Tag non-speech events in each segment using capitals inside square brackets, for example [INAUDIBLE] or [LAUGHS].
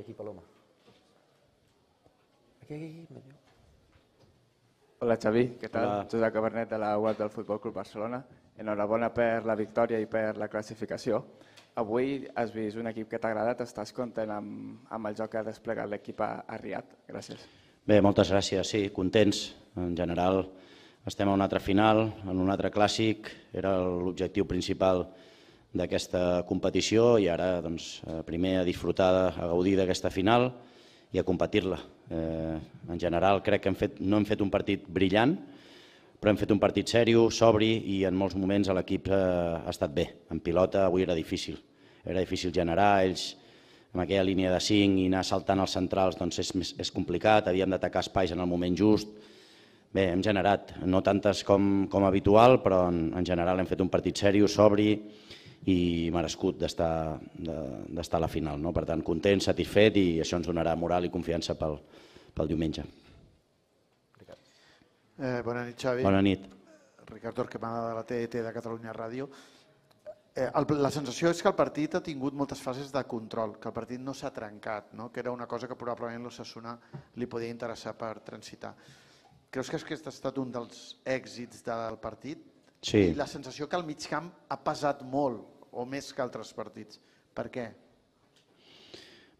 Aquí, Paloma. Aquí, aquí, aquí. Hola Xavi, què tal? Hola. Josep Cabernet de la web del Futbol Club Barcelona. Enhorabona per la victòria i per la classificació. Avui has vist un equip que t'ha agradat, estàs content amb, amb el joc que ha desplegat l'equip a, a Riat? Gràcies. Bé, moltes gràcies, sí, contents. En general estem a una altra final, en un altre clàssic, era l'objectiu principal principal d'aquesta competició i ara doncs, eh, primer a disfrutar, a gaudir d'aquesta final i a competir-la. Eh, en general crec que hem fet, no hem fet un partit brillant, però hem fet un partit sèrio, sobri i en molts moments l'equip eh, ha estat bé. En pilota avui era difícil, era difícil generar, ells amb aquella línia de 5 i anar saltant als centrals doncs és, és complicat, havíem d'atacar espais en el moment just. Bé, hem generat, no tantes com, com habitual, però en, en general hem fet un partit sèrio, sobri, i merescut d'estar de, a la final. No? Per tant, content, satisfet i això ens donarà moral i confiança pel, pel diumenge. Eh, bona nit, Xavi. Bona nit. Ricard Torquemada de la TET e de Catalunya Ràdio. Eh, el, la sensació és que el partit ha tingut moltes fases de control, que el partit no s'ha trencat, no? que era una cosa que probablement l'Ossassona li podia interessar per transitar. Creus que aquest ha estat un dels èxits del partit? Sí. I la sensació que el mig camp ha pesat molt, o més que altres partits. Per què?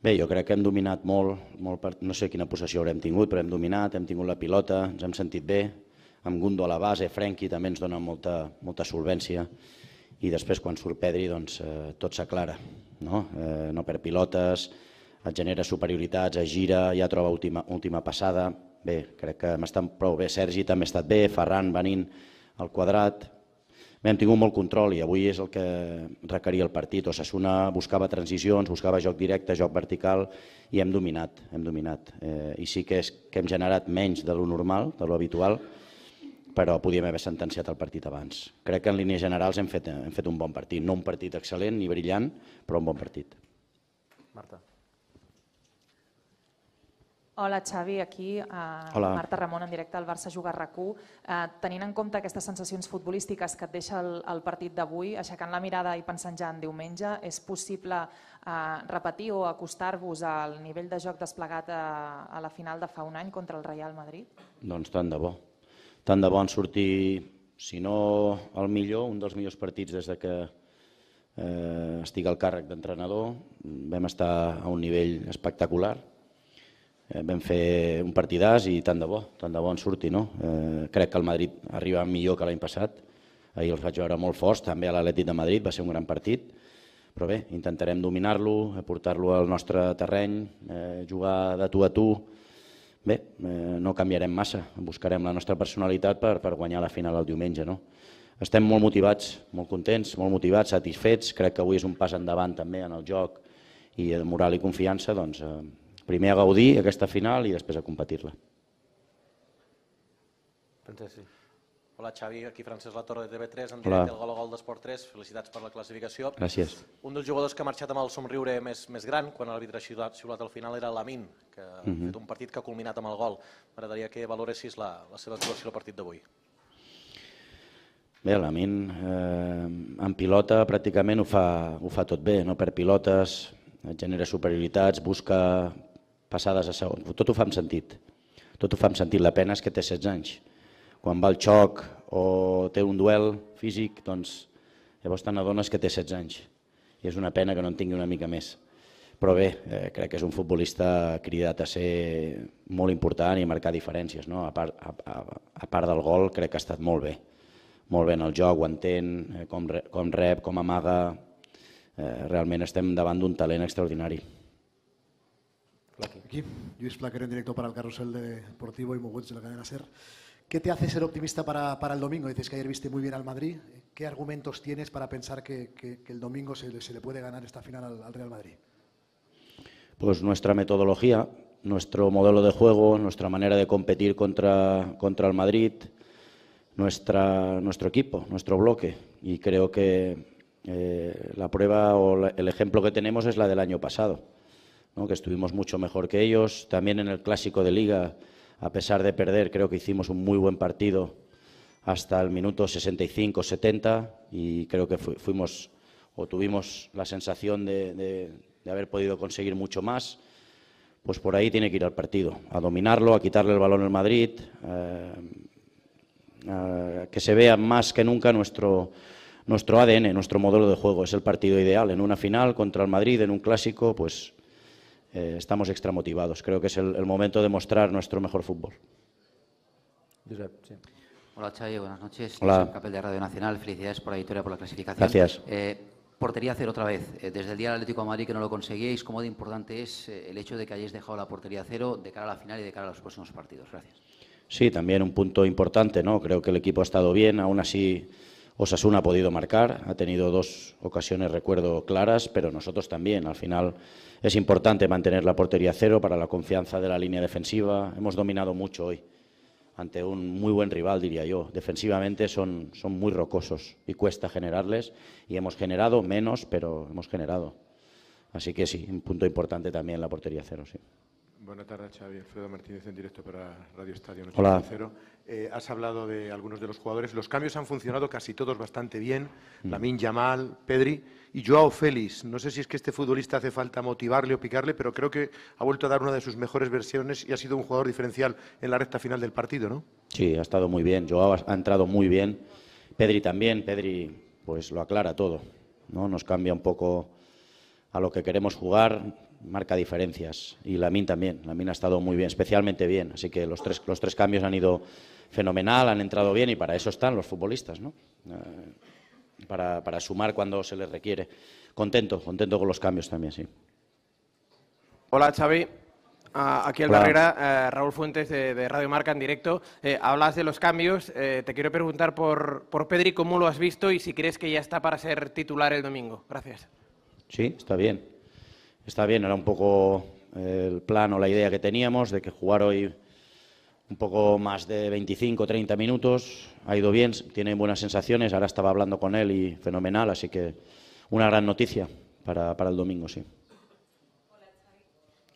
Bé, jo crec que hem dominat molt, molt per... no sé quina possessió haurem tingut, però hem dominat, hem tingut la pilota, ens hem sentit bé, amb Gundo a la base, Frenkie també ens dona molta, molta solvència, i després quan surt Pedri doncs, eh, tot s'aclara, no? Eh, no per pilotes, et genera superioritats, es gira, ja troba última, última passada, bé, crec que hem estat prou bé, Sergi també ha estat bé, Ferran, venint, al quadrat. hem tingut molt control i avui és el que requeria el partit. Osasuna buscava transicions, buscava joc directe, joc vertical i hem dominat, hem dominat. Eh, I sí que, és, que hem generat menys de lo normal, de lo habitual, però podíem haver sentenciat el partit abans. Crec que en línies generals hem fet, hem fet un bon partit, no un partit excel·lent ni brillant, però un bon partit. Marta. Hola Xavi, aquí eh, Hola. Marta Ramon en directe al Barça Jugar rac Eh, tenint en compte aquestes sensacions futbolístiques que et deixa el, el partit d'avui, aixecant la mirada i pensant ja en diumenge, és possible eh, repetir o acostar-vos al nivell de joc desplegat a, eh, a la final de fa un any contra el Real Madrid? Doncs tant de bo. Tant de bo en sortir, si no el millor, un dels millors partits des de que eh, estic al càrrec d'entrenador. Vam estar a un nivell espectacular Eh, vam fer un partidàs i tant de bo, tant de bo en surti. No? Eh, crec que el Madrid arriba millor que l'any passat. Ahir els vaig veure molt forts, també a l'Atlètic de Madrid, va ser un gran partit. Però bé, intentarem dominar-lo, eh, portar-lo al nostre terreny, eh, jugar de tu a tu. Bé, eh, no canviarem massa, buscarem la nostra personalitat per, per guanyar la final el diumenge. No? Estem molt motivats, molt contents, molt motivats, satisfets. Crec que avui és un pas endavant també en el joc i de moral i confiança, doncs eh, primer a gaudir aquesta final i després a competir-la. Sí. Hola Xavi, aquí Francesc La Torre de TV3, en directe Hola. el Gol a Gol d'Esport 3, felicitats per la classificació. Gràcies. Un dels jugadors que ha marxat amb el somriure més, més gran quan l'àrbitre ha xiulat, xiulat al final era Lamin, que uh -huh. ha mhm. fet un partit que ha culminat amb el gol. M'agradaria que valoressis la, la seva actuació al partit d'avui. Bé, Lamin eh, en pilota pràcticament ho fa, ho fa tot bé, no per pilotes, genera superioritats, busca passades a segon. Tot ho fa amb sentit. Tot ho fa amb sentit. La pena és que té 16 anys. Quan va al xoc o té un duel físic, doncs llavors te n'adones que té 16 anys. I és una pena que no en tingui una mica més. Però bé, eh, crec que és un futbolista cridat a ser molt important i marcar diferències. No? A, part, a, a, a part del gol, crec que ha estat molt bé. Molt bé en el joc, ho entén, eh, com, re, com rep, com amaga... Eh, realment estem davant d'un talent extraordinari. Aquí, Luis en directo para el carrusel deportivo y de la cadena SER. ¿Qué te hace ser optimista para, el domingo? Dices que ayer viste muy bien al Madrid. ¿Qué argumentos tienes para pensar que, el domingo se, le puede ganar esta final al, Real Madrid? Pues nuestra metodología, nuestro modelo de juego, nuestra manera de competir contra, el Madrid, nuestra, nuestro equipo, nuestro bloque. Y creo que eh, la prueba o el ejemplo que tenemos es la del año pasado que estuvimos mucho mejor que ellos. También en el clásico de liga, a pesar de perder, creo que hicimos un muy buen partido hasta el minuto 65-70 y creo que fuimos o tuvimos la sensación de, haber podido conseguir mucho más pues por ahí tiene que ir al partido, a dominarlo, a quitarle el balón al Madrid, eh, que se vea más que nunca nuestro, nuestro ADN, nuestro modelo de juego. Es el partido ideal. En una final contra el Madrid, en un clásico, pues eh, estamos extramotivados. Creo que es el, momento de mostrar nuestro mejor fútbol. Hola, Chayo, buenas noches. Hola. Capel de Radio Nacional. Felicidades por la victoria, por la clasificación. Gracias. Eh, portería cero otra vez. Eh, desde el día del Atlético de Madrid que no lo conseguíais, ¿cómo de importante es el hecho de que hayáis dejado la portería cero de cara a la final y de cara a los próximos partidos? Gracias. Sí, también un punto importante, ¿no? Creo que el equipo ha estado bien, aún así Osasuna ha podido marcar, ha tenido dos ocasiones, recuerdo, claras, pero nosotros también. Al final es importante mantener la portería cero para la confianza de la línea defensiva. Hemos dominado mucho hoy ante un muy buen rival, diría yo. Defensivamente son, son muy rocosos y cuesta generarles y hemos generado menos, pero hemos generado. Así que sí, un punto importante también la portería cero, sí. Buenas tardes, Xavi. Alfredo Martínez, en directo para Radio Estadio Hola. Eh, has hablado de algunos de los jugadores. Los cambios han funcionado casi todos bastante bien. Mm. Lamin Yamal, Pedri y Joao Félix. No sé si es que este futbolista hace falta motivarle o picarle, pero creo que ha vuelto a dar una de sus mejores versiones y ha sido un jugador diferencial en la recta final del partido, ¿no? Sí, ha estado muy bien. Joao ha entrado muy bien. Pedri también. Pedri, pues lo aclara todo. ¿no? Nos cambia un poco a lo que queremos jugar marca diferencias y la Min también. la Lamin ha estado muy bien, especialmente bien. Así que los tres, los tres cambios han ido fenomenal, han entrado bien y para eso están los futbolistas, ¿no? Eh, para, para, sumar cuando se les requiere. Contento, contento con los cambios también, sí. Hola, Xavi. Ah, aquí el Barrera, eh, Raúl Fuentes de, Radio Marca en directo. Eh, hablas de los cambios. te quiero preguntar por, por Pedri cómo lo has visto y si crees que ya está para ser titular el domingo. Gracias. Sí, está bien. Está bien, era un poco el plan o la idea que teníamos de que jugar hoy un poco más de 25, 30 minutos. Ha ido bien, tiene buenas sensaciones. Ahora estaba hablando con él y fenomenal, así que una gran noticia para, el domingo, sí.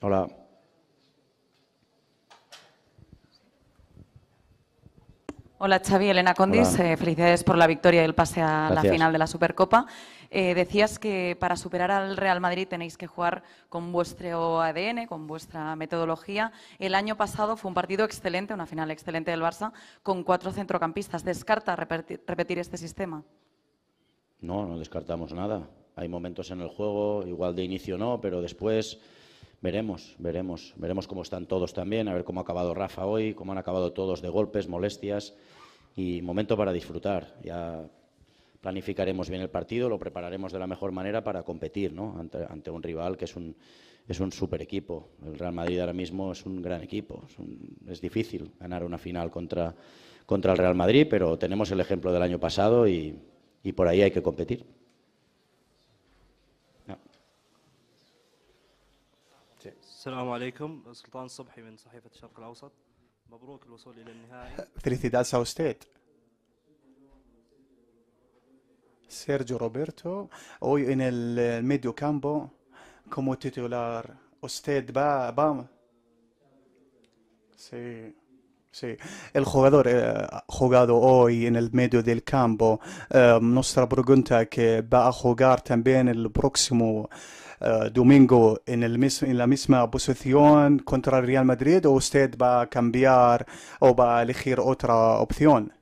Hola. Hola Xavi, Elena Condis, eh, felicidades por la victoria y el pase a la final de la Supercopa. Eh, decías que para superar al Real Madrid tenéis que jugar con vuestro ADN, con vuestra metodología. El año pasado fue un partido excelente, una final excelente del Barça, con cuatro centrocampistas. ¿Descarta repetir este sistema? No, no descartamos nada. Hay momentos en el juego, igual de inicio no, pero después Veremos, veremos, veremos cómo están todos también, a ver cómo ha acabado Rafa hoy, cómo han acabado todos de golpes, molestias y momento para disfrutar. Ya planificaremos bien el partido, lo prepararemos de la mejor manera para competir ¿no? ante, un rival que es un, super equipo. El Real Madrid ahora mismo es un gran equipo. Es, difícil ganar una final contra, el Real Madrid, pero tenemos el ejemplo del año pasado y por ahí hay que competir. السلام عليكم سلطان صبحي من صحيفة الشرق الأوسط مبروك الوصول إلى النهائي ثلاثي داسا وستيت سيرجيو روبرتو وي ان الميدو كامبو كومو تيتولار استاذ با با سي سي الخوغادور آه، خوغادو اوي ان الميديو ديل كامبو آه، نصر برغونتا كي آه، با خوغار تمبين البروكسيمو Eh, domingo en, el la misma posición contra el Real Madrid o usted va a cambiar o va a elegir otra opción?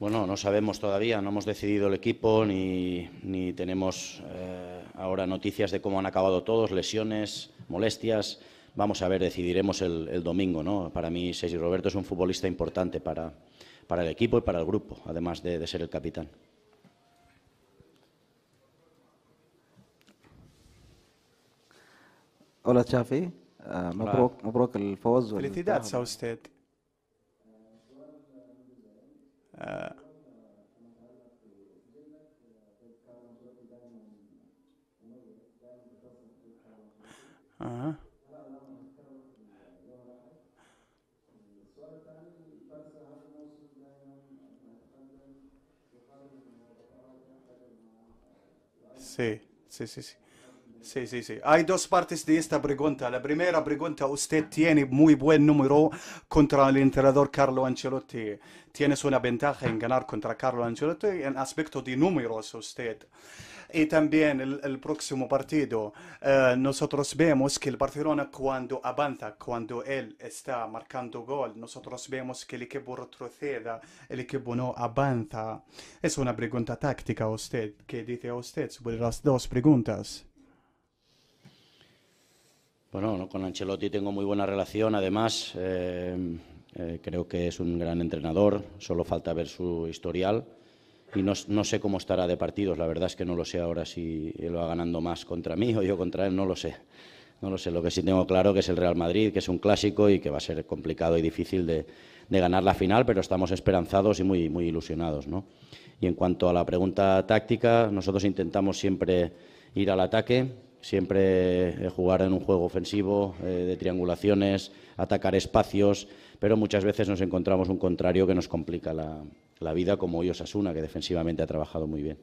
Bueno, no sabemos todavía, no hemos decidido el equipo ni, ni tenemos eh, ahora noticias de cómo han acabado todos, lesiones, molestias. Vamos a ver, decidiremos el, domingo. ¿no? Para mí, Sergio Roberto es un futbolista importante para, para, el equipo y para el grupo, además de ser el capitán. اولا تشافي آه، مبروك مبروك الفوز الاتداد آه. ساو ستيت آه. آه. سي سي sí, Sí, sí, sí. Hay dos partes de esta pregunta. La primera pregunta, usted tiene muy buen número contra el entrenador Carlo Ancelotti. Tienes una ventaja en ganar contra Carlo Ancelotti en aspecto de números usted. Y también el, próximo partido, eh, nosotros vemos que el Barcelona cuando avanza, cuando él está marcando gol, nosotros vemos que el equipo retroceda, el equipo no avanza. Es una pregunta táctica usted, ¿qué dice usted sobre las dos preguntas? Bueno, con Ancelotti tengo muy buena relación, además eh, eh, creo que es un gran entrenador, solo falta ver su historial y no, sé cómo estará de partidos, la verdad es que no lo sé ahora si lo va ganando más contra mí [LAUGHS] o yo contra él, no lo sé. No lo sé, lo que sí tengo claro que es el Real Madrid, que es un clásico y que va a ser complicado y difícil de, ganar la final, pero estamos esperanzados y muy, muy ilusionados. ¿no? Y en cuanto a la pregunta táctica, nosotros intentamos siempre ir al ataque, siempre eh, jugar en un juego ofensivo, eh, de triangulaciones, atacar espacios, pero muchas veces nos encontramos un contrario que nos complica la, vida, como hoy Osasuna, que defensivamente ha trabajado muy bien.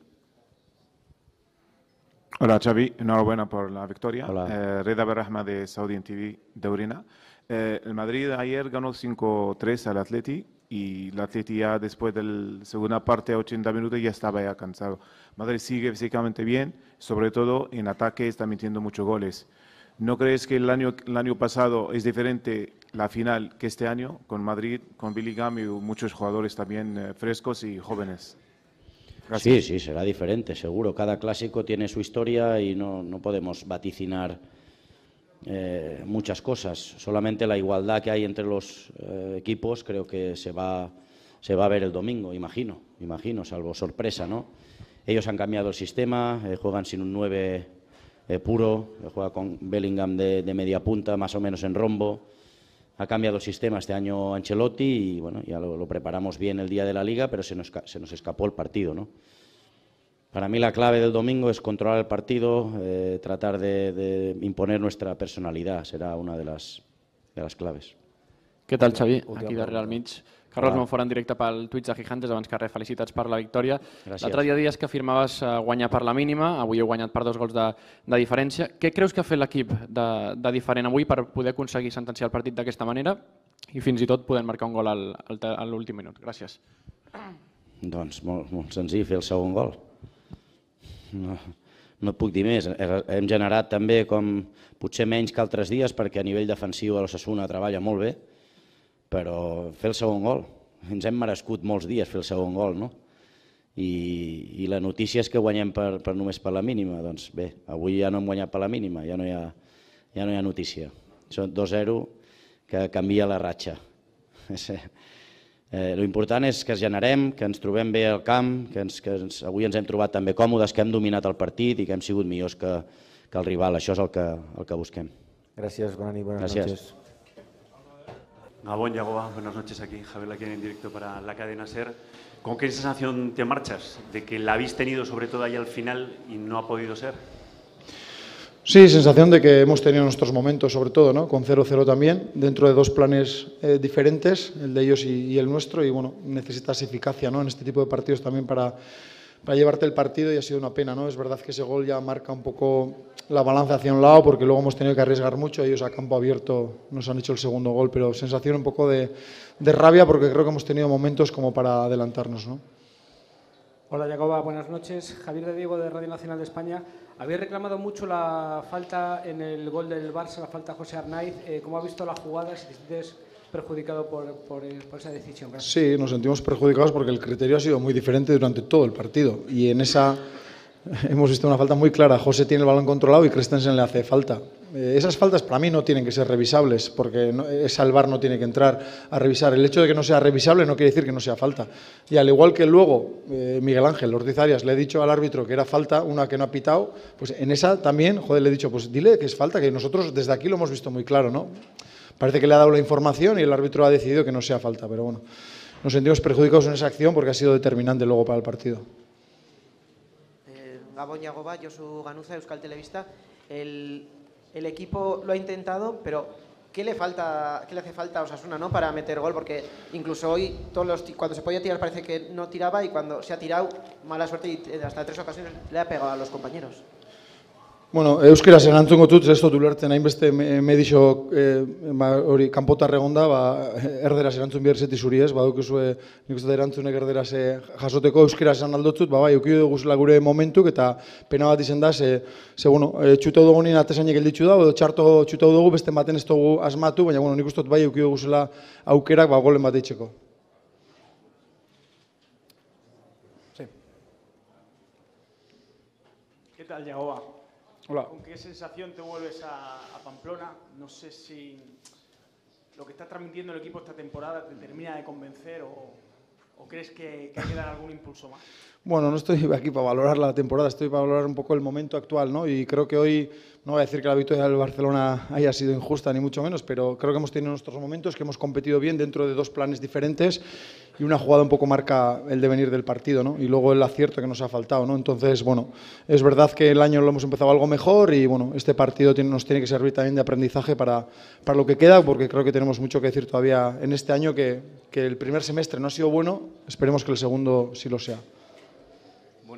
Hola Xavi, enhorabuena por la victoria. Hola. Eh, Reda de Saudi TV de Urina. Eh, el Madrid ayer ganó 5-3 al Atleti y la Atleti después de la segunda parte, a 80 minutos, ya estaba ya cansado. Madrid sigue físicamente bien, sobre todo en ataque está metiendo muchos goles. ¿No crees que el año, el año pasado es diferente la final que este año con Madrid, con Billy Gam y muchos jugadores también eh, frescos y jóvenes? Sí, sí, será diferente, seguro. Cada clásico tiene su historia y no, no podemos vaticinar eh, muchas cosas. Solamente la igualdad que hay entre los eh, equipos creo que se va, a ver el domingo, imagino, imagino, salvo sorpresa, ¿no? Ellos han cambiado el sistema, eh, juegan sin un 9 puro, juega con Bellingham de, media punta, más o menos en rombo. Ha cambiado el sistema este año Ancelotti y bueno, ya lo, preparamos bien el día de la liga, pero se nos, se nos escapó el partido, ¿no? Para mí la clave del domingo es controlar el partido, eh, tratar de, de, imponer nuestra personalidad, será una de las, de les claves. Què tal, Xavi? Aquí darrere al mig. Carlos Hola. Monfort en directe pel Twitch de Gigantes, abans que res, felicitats per la victòria. L'altre dia dies que afirmaves eh, guanyar per la mínima, avui heu guanyat per dos gols de, de diferència. Què creus que ha fet l'equip de, de diferent avui per poder aconseguir sentenciar el partit d'aquesta manera i fins i tot poder marcar un gol al, al, a l'últim minut? Gràcies. Doncs molt, molt senzill fer el segon gol no, no et puc dir més. Hem generat també com potser menys que altres dies perquè a nivell defensiu l'Ossassuna treballa molt bé, però fer el segon gol, ens hem merescut molts dies fer el segon gol, no? I, i la notícia és que guanyem per, per només per la mínima, doncs bé, avui ja no hem guanyat per la mínima, ja no hi ha, ja no hi ha notícia. Són 2-0 que canvia la ratxa. [LAUGHS] Eh, lo important és que es generem, que ens trobem bé al camp, que, ens, que ens, avui ens hem trobat també còmodes, que hem dominat el partit i que hem sigut millors que, que el rival. Això és el que, el que busquem. Gràcies, bona nit, bones Gràcies. noches. Gabón, Yagoba, buenas noches aquí. Javier aquí en directo para la cadena SER. ¿Con qué sensación te marchas de que la habéis tenido sobre todo ahí al final y no ha podido ser? Sí, sensación de que hemos tenido nuestros momentos, sobre todo, ¿no? con 0-0 también, dentro de dos planes eh, diferentes, el de ellos y, el nuestro, y bueno, necesitas eficacia ¿no? en este tipo de partidos también para, para llevarte el partido y ha sido una pena, ¿no? Es verdad que ese gol ya marca un poco la balanza hacia un lado porque luego hemos tenido que arriesgar mucho, ellos a campo abierto nos han hecho el segundo gol, pero sensación un poco de, de rabia porque creo que hemos tenido momentos como para adelantarnos, ¿no? Hola, Jacoba, buenas noches. Javier de Diego, de Radio Nacional de España. Habéis reclamado mucho la falta en el gol del Barça, la falta José Arnaiz. Eh, ¿Cómo ha visto la jugada? Si te perjudicado eh, por, esa decisión. Sí, nos sentimos perjudicados porque el criterio ha sido muy diferente durante todo el partido y en esa [LAUGHS] hemos visto una falta muy clara. José tiene el balón controlado y Christensen le hace falta. Eh, esas faltas para mí no tienen que ser revisables, porque salvar no tiene que entrar a revisar. El hecho de que no sea revisable no quiere decir que no sea falta. Y al igual que luego eh, Miguel Ángel Ortiz Arias le he dicho al árbitro que era falta, una que no ha pitado, pues en esa también, joder, le he dicho, pues dile que es falta, que nosotros desde aquí lo hemos visto muy claro, ¿no? Parece que le ha dado la información y el árbitro ha decidido que no sea falta, pero bueno, nos sentimos perjudicados en esa acción porque ha sido determinante luego para el partido. Eh, Ganuza, Euskal Televista. El, el equipo lo ha intentado, pero ¿qué le, falta, le hace falta a Osasuna ¿no? para meter gol? Porque incluso hoy, todos los, cuando se podía tirar, parece que no tiraba y cuando se ha tirado, mala suerte y eh, hasta tres ocasiones le ha pegado a los compañeros. Bueno, euskera zen antzungo dut, ez dut ulertzen hainbeste medixo eh, ba, hori e, ba, kanpotar egonda, ba, erdera zen antzun behar zeti zuri ez, ba, nik uste erantzunek erdera eh, jasoteko euskera zen aldotzut, ba, bai, eukio dugu gure momentuk eta pena bat izan da, ze, ze bueno, e, eh, txuta dugu atesainek da, edo txarto txuta dugu beste baten ez dugu asmatu, baina, bueno, nik dut bai, eukio dugu aukerak, ba, golen bat itzeko. Sí. Ketal jagoa? ¿Con qué sensación te vuelves a, Pamplona? No sé si lo que está transmitiendo el equipo esta temporada te termina de convencer o, crees que hay que dar algún impulso más. Bueno, no estoy [LAUGHS] aquí para valorar la temporada, estoy para valorar un poco el momento actual, ¿no? Y creo que hoy, no voy a decir que la victoria del Barcelona haya sido injusta, ni mucho menos, pero creo que hemos tenido nuestros momentos, que hemos competido bien dentro de dos planes diferentes y una jugada un poco marca el devenir del partido, Y luego el acierto que nos ha faltado, ¿no? Entonces, bueno, es verdad que el año lo hemos empezado algo mejor y, bueno, este partido tiene, nos tiene que servir también de aprendizaje para, para lo que queda, porque creo que tenemos mucho que decir todavía en este año, que, que el primer semestre no ha sido bueno, esperemos que el segundo sí lo sea.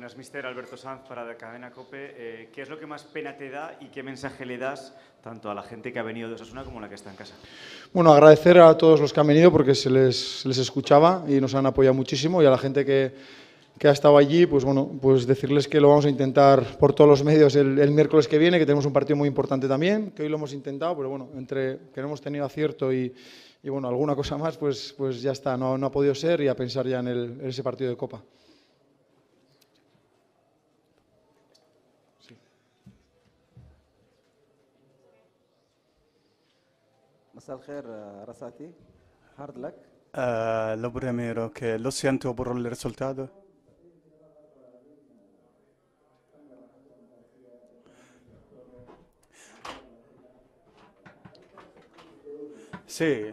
Buenas, mister Alberto Sanz para la cadena COPE. Eh, ¿Qué es lo que más pena te da y qué mensaje le das tanto a la gente que ha venido de Osasuna como a la que está en casa? Bueno, agradecer a todos los que han venido porque se les, les escuchaba y nos han apoyado muchísimo y a la gente que, que ha estado allí, pues bueno, pues decirles que lo vamos a intentar por todos los medios el, miércoles que viene, que tenemos un partido muy importante también, que hoy lo hemos intentado, pero bueno, entre que no hemos tenido acierto y, bueno, alguna cosa más, pues, pues ya está, no, no, ha podido ser y a pensar ya en ese partido de Copa. الخير آه، رساتي هارد لك آه، لو بريميرو كي لو سيانتو بور الريسولتادو سي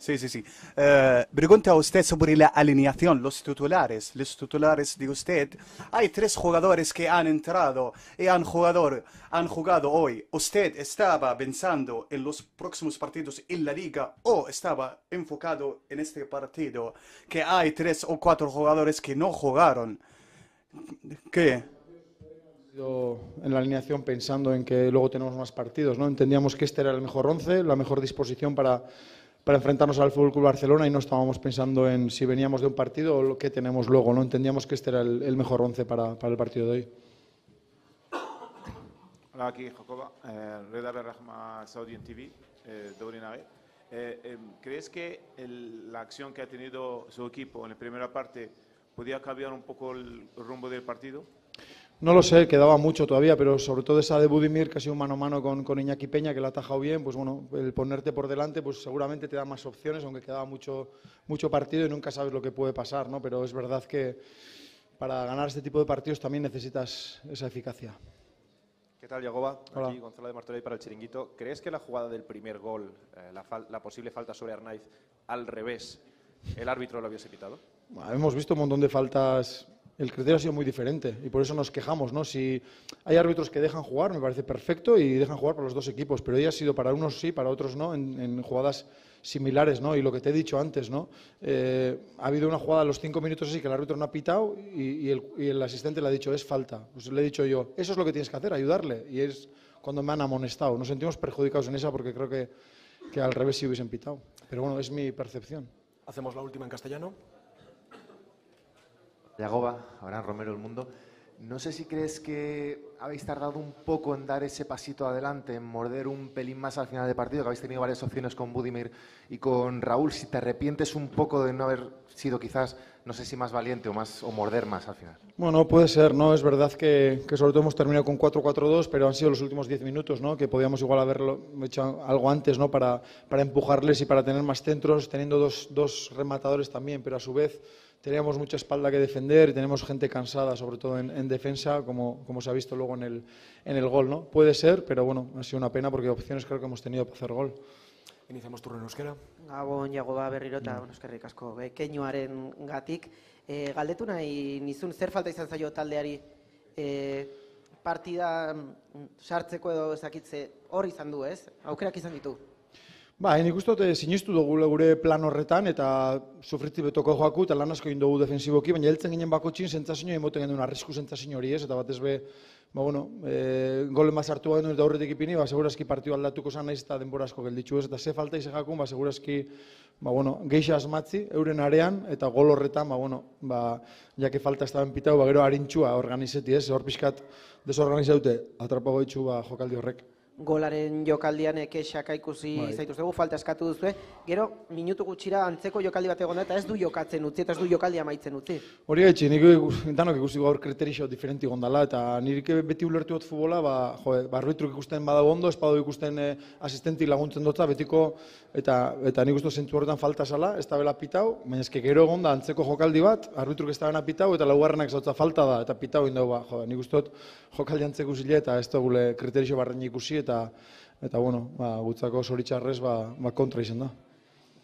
Sí, sí, sí. Eh, pregunta usted sobre la alineación, los titulares. Los titulares de usted. Hay tres jugadores que han entrado y han, jugador, han jugado hoy. ¿Usted estaba pensando en los próximos partidos en la liga o estaba enfocado en este partido? Que hay tres o cuatro jugadores que no jugaron. ¿Qué? en la alineación pensando en que luego tenemos más partidos, ¿no? Entendíamos que este era el mejor once, la mejor disposición para para enfrentarnos al Fútbol Barcelona y no estábamos pensando en si veníamos de un partido o lo que tenemos luego. No entendíamos que este era el, mejor once para, el partido de hoy. Hola, aquí Jacoba, eh, Rahma Saudi TV, eh, eh, em, ¿Crees que la acción que ha tenido su equipo en la primera parte podía cambiar un poco el rumbo del partido? No lo sé, quedaba mucho todavía, pero sobre todo esa de Budimir, que ha sido mano a mano con, con Iñaki Peña, que la ha atajado bien, pues bueno, el ponerte por delante, pues seguramente te da más opciones, aunque quedaba mucho, mucho partido y nunca sabes lo que puede pasar, ¿no? Pero es verdad que para ganar este tipo de partidos también necesitas esa eficacia. ¿Qué tal, Yagoba? Hola. Aquí Gonzalo de Martorell para el Chiringuito. ¿Crees que la jugada del primer gol, eh, la, posible falta sobre Arnaiz, al revés, el árbitro lo hubiese pitado? Hemos visto un montón de faltas el criterio ha sido muy diferente y por eso nos quejamos, ¿no? Si hay árbitros que dejan jugar, me parece perfecto y dejan jugar para los dos equipos, pero hoy ha sido para unos sí, para otros no, en, jugadas similares, ¿no? Y lo que te he dicho antes, ¿no? Eh, ha habido una jugada a los cinco minutos así que el árbitro no ha pitado y, el, asistente le ha dicho es falta. Pues le he dicho yo, eso es lo que tienes que hacer, ayudarle. Y es cuando me han amonestado. Nos sentimos perjudicados en esa porque creo que, que al revés sí hubiesen pitado. Pero bueno, es mi percepción. Hacemos la última en castellano. Yagoba, Abraham Romero, El Mundo. No sé si crees que habéis tardado un poco en dar ese pasito adelante, en morder un pelín más al final del partido, que habéis tenido varias opciones con Budimir y con Raúl. Si te arrepientes un poco de no haber sido quizás, no sé si más valiente o, más, o morder más al final. Bueno, puede ser, ¿no? Es verdad que, sobre todo hemos terminado con 4-4-2, pero han sido los últimos 10 minutos, ¿no? Que podíamos igual haberlo hecho algo antes, ¿no? Para, para empujarles y para tener más centros, teniendo dos, dos rematadores también, pero a su vez teníamos mucha espalda que defender y tenemos gente cansada, sobre todo en, en defensa, como, como se ha visto luego en el, en el gol. ¿no? Puede ser, pero bueno, ha sido una pena porque opciones creo que hemos tenido para hacer gol. Iniciamos turno en Euskera. Gabon, Jagoba, Berrirota, mm. Euskera Rikasko, Bekeñoaren gatik. E, galdetu nahi, nizun zer falta izan zaio taldeari e, partida mm, sartzeko edo ezakitze hor izan du, ez? Aukerak izan ditu. Ba, hain ikustot, eh, sinistu dugu gure plan horretan, eta sufritzi betoko joaku, eta lan asko indogu defensiboki, baina heltzen ginen bako txin, zentzazinio, emoten genuen arrisku zentzazinio hori ez, eta bat ezbe, ba, bueno, e, golen bat sartu genuen eta horretik ipini, ba, seguraski partio aldatuko zan naiz eta denbora asko gelditxu ez, eta ze falta izan jakun, ba, seguraski, ba, bueno, geixa asmatzi, euren arean, eta gol horretan, ba, bueno, ba, jake falta ez da benpitau, ba, gero harintxua organizeti ez, hor pixkat desorganizaute, atrapago ditxu, ba, jokaldi horrek golaren jokaldian ekesak eh, aikusi bai. zaituztegu, falta eskatu duzu, gero minutu gutxira antzeko jokaldi bat egon eta ez du jokatzen utzi, eta ez du jokaldi amaitzen utzi. Hori etxe, nik ikusi gaur kriterixo diferenti gondala, eta nirik beti ulertu bat futbola, ba, jo, eh, barbitruk ikusten badago ondo, espadu ikusten eh, asistentik laguntzen dutza, betiko, eta, eta nik uste zentzu horretan falta zala, ez da bela pitau, baina ezke gero gonda antzeko jokaldi bat, arbitruk ez da bena pitau, eta laugarrenak zautza falta da, eta pitau indau, ba, jo, nik jokaldi antzeko eta ez da gule barren ikusi, eta eta bueno, ba, gutzako soritzarrez ba, ba kontra izan da.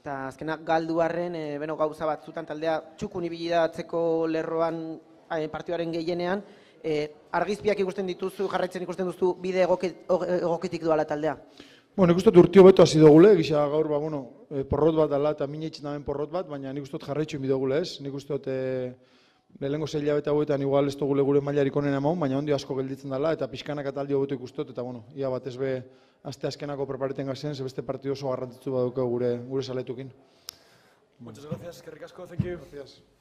Eta azkena galduarren, e, eh, beno gauza batzutan taldea txukun ibili lerroan eh, partioaren gehienean, e, argizpiak ikusten dituzu, jarraitzen ikusten duzu bide egoketik duala taldea? Bueno, ikustot urtio beto hasi dugule, gisa gaur, ba, bueno, porrot bat dala eta minietxen porrot bat, baina ikustot jarraitzen bidugule ez, ikustot... E, Lehenengo zeila eta hauetan igual ez dugule gure mailarik onen emaun, baina ondio asko gelditzen dela eta pixkanak ataldi hobetu ikustot, eta bueno, ia bat be, azte azkenako preparaten gazen, ze beste partidu oso garrantzitzu baduke gure, gure saletukin. Muchas gracias, que asko, thank you.